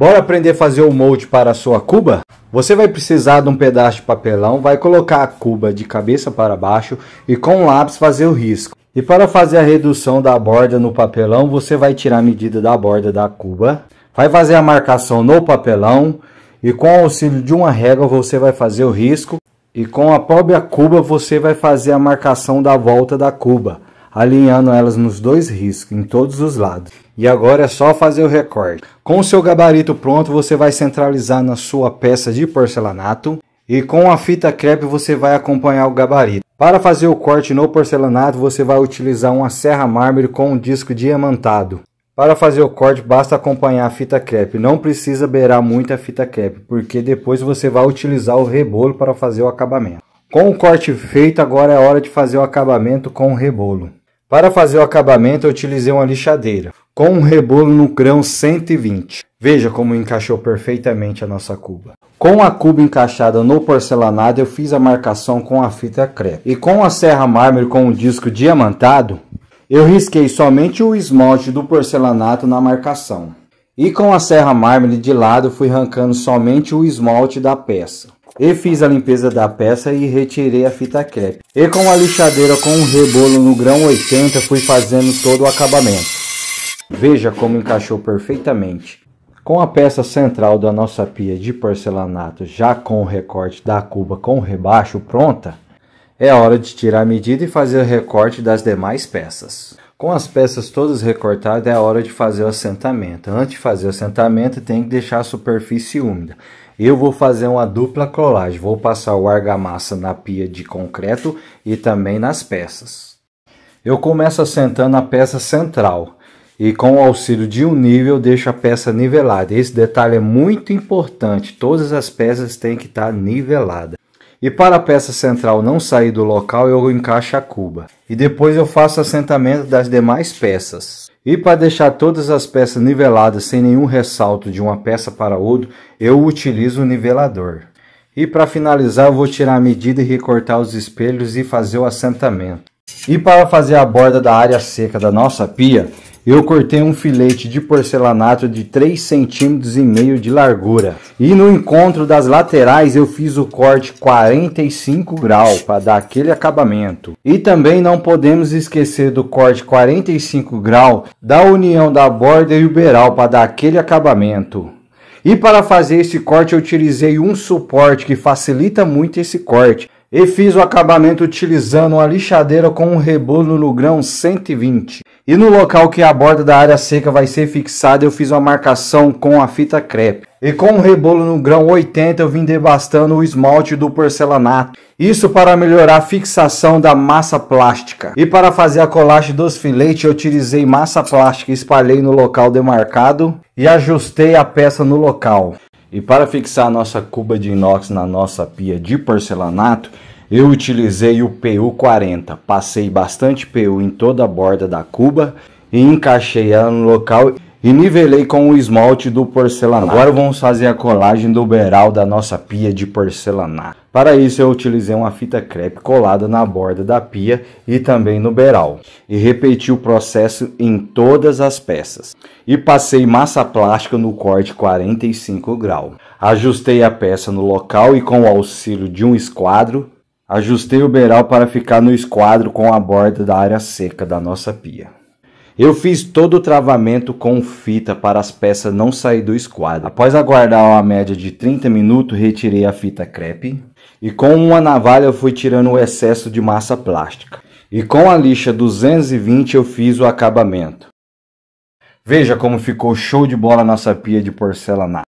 Bora aprender a fazer o molde para a sua cuba? Você vai precisar de um pedaço de papelão, vai colocar a cuba de cabeça para baixo e com o lápis fazer o risco. E para fazer a redução da borda no papelão, você vai tirar a medida da borda da cuba, vai fazer a marcação no papelão e com o auxílio de uma régua você vai fazer o risco e com a própria cuba você vai fazer a marcação da volta da cuba, alinhando elas nos dois riscos, em todos os lados. E agora é só fazer o recorte. Com o seu gabarito pronto, você vai centralizar na sua peça de porcelanato e com a fita crepe você vai acompanhar o gabarito. Para fazer o corte no porcelanato, você vai utilizar uma serra mármore com um disco diamantado. Para fazer o corte, basta acompanhar a fita crepe. Não precisa beirar muito a fita crepe, porque depois você vai utilizar o rebolo para fazer o acabamento. Com o corte feito, agora é hora de fazer o acabamento com o rebolo. Para fazer o acabamento, eu utilizei uma lixadeira com um rebolo no grão 120. Veja como encaixou perfeitamente a nossa cuba. Com a cuba encaixada no porcelanado, eu fiz a marcação com a fita crepe. E com a serra mármore com o disco diamantado, eu risquei somente o esmalte do porcelanato na marcação. E com a serra mármore de lado, fui arrancando somente o esmalte da peça. E fiz a limpeza da peça e retirei a fita crepe. E com a lixadeira com o um rebolo no grão 80, fui fazendo todo o acabamento. Veja como encaixou perfeitamente. Com a peça central da nossa pia de porcelanato já com o recorte da cuba com rebaixo pronta, é hora de tirar a medida e fazer o recorte das demais peças. Com as peças todas recortadas, é hora de fazer o assentamento. Antes de fazer o assentamento, tem que deixar a superfície úmida. Eu vou fazer uma dupla colagem. Vou passar o argamassa na pia de concreto e também nas peças. Eu começo assentando a peça central e com o auxílio de um nível deixa a peça nivelada. Esse detalhe é muito importante, todas as peças têm que estar niveladas. E para a peça central não sair do local, eu encaixo a cuba. E depois eu faço assentamento das demais peças. E para deixar todas as peças niveladas sem nenhum ressalto de uma peça para outra, eu utilizo o nivelador. E para finalizar, eu vou tirar a medida e recortar os espelhos e fazer o assentamento. E para fazer a borda da área seca da nossa pia, eu cortei um filete de porcelanato de 3,5 centímetros e meio de largura. E no encontro das laterais eu fiz o corte 45 grau para dar aquele acabamento. E também não podemos esquecer do corte 45 grau da união da borda e o beiral para dar aquele acabamento. E para fazer esse corte eu utilizei um suporte que facilita muito esse corte. E fiz o acabamento utilizando uma lixadeira com um rebolo no grão 120. E no local que a borda da área seca vai ser fixada, eu fiz uma marcação com a fita crepe. E com o rebolo no grão 80, eu vim devastando o esmalte do porcelanato. Isso para melhorar a fixação da massa plástica. E para fazer a colagem dos filetes, eu utilizei massa plástica, espalhei no local demarcado e ajustei a peça no local. E para fixar a nossa cuba de inox na nossa pia de porcelanato, eu utilizei o PU40, passei bastante PU em toda a borda da cuba e encaixei ela no local e nivelei com o esmalte do porcelanato. Agora vamos fazer a colagem do beral da nossa pia de porcelanato. Para isso eu utilizei uma fita crepe colada na borda da pia e também no beral. E repeti o processo em todas as peças. E passei massa plástica no corte 45 graus. Ajustei a peça no local e com o auxílio de um esquadro Ajustei o beiral para ficar no esquadro com a borda da área seca da nossa pia. Eu fiz todo o travamento com fita para as peças não sair do esquadro. Após aguardar uma média de 30 minutos, retirei a fita crepe e com uma navalha eu fui tirando o excesso de massa plástica. E com a lixa 220 eu fiz o acabamento. Veja como ficou show de bola nossa pia de porcelanato.